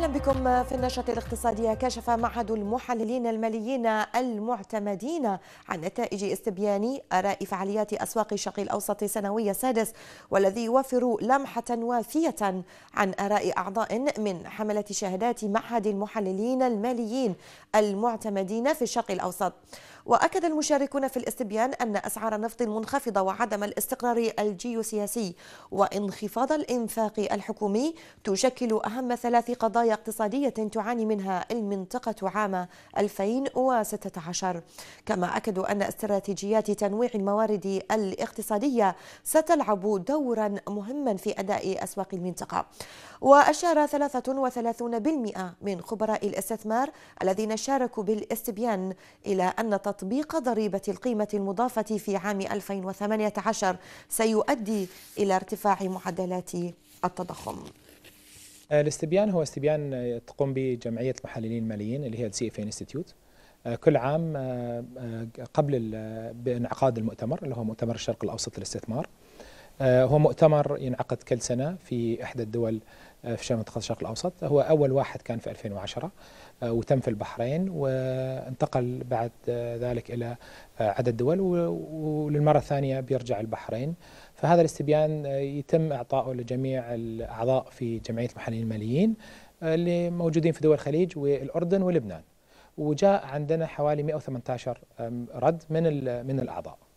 اهلا بكم في النشره الاقتصاديه كشف معهد المحللين الماليين المعتمدين عن نتائج استبيان اراء فعاليات اسواق الشرق الاوسط السنويه السادس والذي يوفر لمحه وافيه عن اراء اعضاء من حمله شهادات معهد المحللين الماليين المعتمدين في الشرق الاوسط وأكد المشاركون في الاستبيان أن أسعار النفط المنخفضة وعدم الاستقرار الجيوسياسي وانخفاض الإنفاق الحكومي تشكل أهم ثلاث قضايا اقتصادية تعاني منها المنطقة عام 2016 كما أكدوا أن استراتيجيات تنويع الموارد الاقتصادية ستلعب دورا مهما في أداء أسواق المنطقة وأشار 33% من خبراء الاستثمار الذين شاركوا بالاستبيان إلى أن تطبيق ضريبة القيمة المضافة في عام 2018 سيؤدي إلى ارتفاع معدلات التضخم آه، الاستبيان هو استبيان تقوم به جمعية المحللين الماليين اللي هي سي اف انستيتيوت كل عام آه، آه، قبل بانعقاد المؤتمر اللي هو مؤتمر الشرق الاوسط للاستثمار آه، هو مؤتمر ينعقد كل سنة في إحدى الدول آه، في شمال منطقة الشرق الأوسط هو أول واحد كان في 2010 آه، وتم في البحرين وانتقل بعد ذلك إلى عدد دول وللمرة الثانية بيرجع البحرين فهذا الاستبيان يتم إعطائه لجميع الأعضاء في جمعية المحللين الماليين اللي موجودين في دول الخليج والأردن ولبنان وجاء عندنا حوالي 118 رد من من الأعضاء